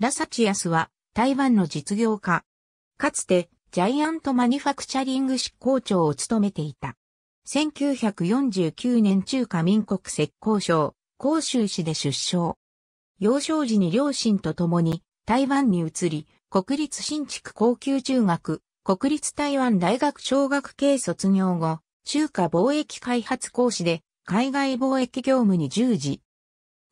ラサチアスは台湾の実業家。かつてジャイアントマニファクチャリング執行長を務めていた。1949年中華民国浙江省、広州市で出生。幼少時に両親と共に台湾に移り、国立新築高級中学、国立台湾大学小学系卒業後、中華貿易開発講師で海外貿易業務に従事、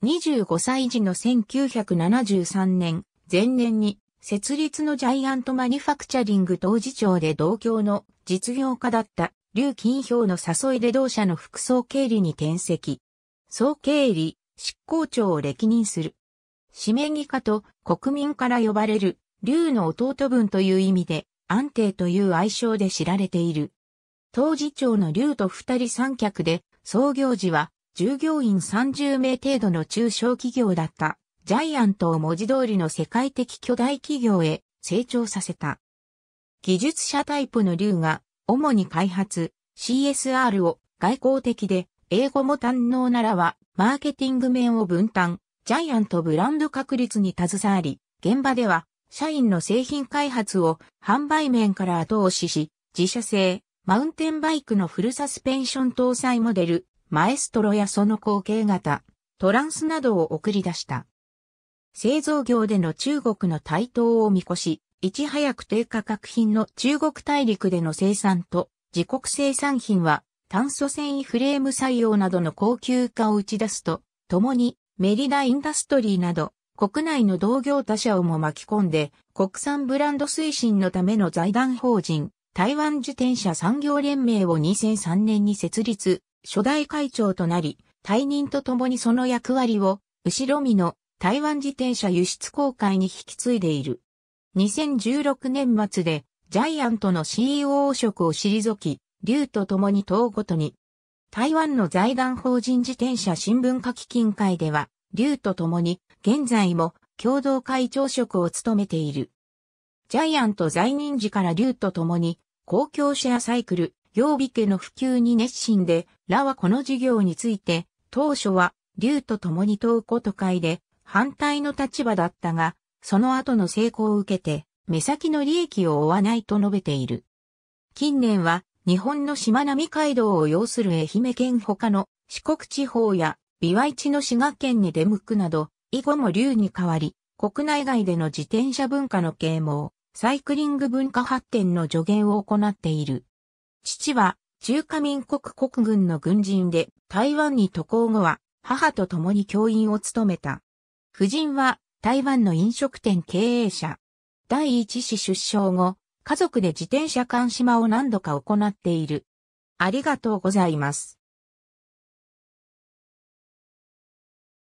25歳時の1973年、前年に、設立のジャイアントマニファクチャリング当事長で同郷の実業家だった劉金氷の誘いで同社の副総経理に転籍。総経理、執行長を歴任する。締め義家と国民から呼ばれる劉の弟分という意味で安定という愛称で知られている。当事長の劉と二人三脚で創業時は従業員30名程度の中小企業だったジャイアントを文字通りの世界的巨大企業へ成長させた。技術者タイプの龍が主に開発、CSR を外交的で英語も堪能ならば、マーケティング面を分担、ジャイアントブランド確立に携わり、現場では社員の製品開発を販売面から後押しし、自社製、マウンテンバイクのフルサスペンション搭載モデル、マエストロやその後継型、トランスなどを送り出した。製造業での中国の台頭を見越し、いち早く低価格品の中国大陸での生産と自国生産品は炭素繊維フレーム採用などの高級化を打ち出すと、共にメリダインダストリーなど国内の同業他社をも巻き込んで国産ブランド推進のための財団法人台湾自転車産業連盟を2003年に設立、初代会長となり、退任とともにその役割を、後ろ身の台湾自転車輸出公開に引き継いでいる。2016年末で、ジャイアントの c e o 職を退き、竜と共に党ごとに、台湾の財団法人自転車新聞書基金会では、竜と共に、現在も共同会長職を務めている。ジャイアント在任時から竜と共に、公共シェアサイクル、曜日家の普及に熱心で、らはこの事業について、当初は、竜と共に東古都会で、反対の立場だったが、その後の成功を受けて、目先の利益を負わないと述べている。近年は、日本のしまなみ海道を要する愛媛県他の四国地方や美和市の滋賀県に出向くなど、以後も竜に変わり、国内外での自転車文化の啓蒙、サイクリング文化発展の助言を行っている。父は中華民国国軍の軍人で台湾に渡航後は母と共に教員を務めた。夫人は台湾の飲食店経営者。第一子出生後、家族で自転車監視間を何度か行っている。ありがとうございます。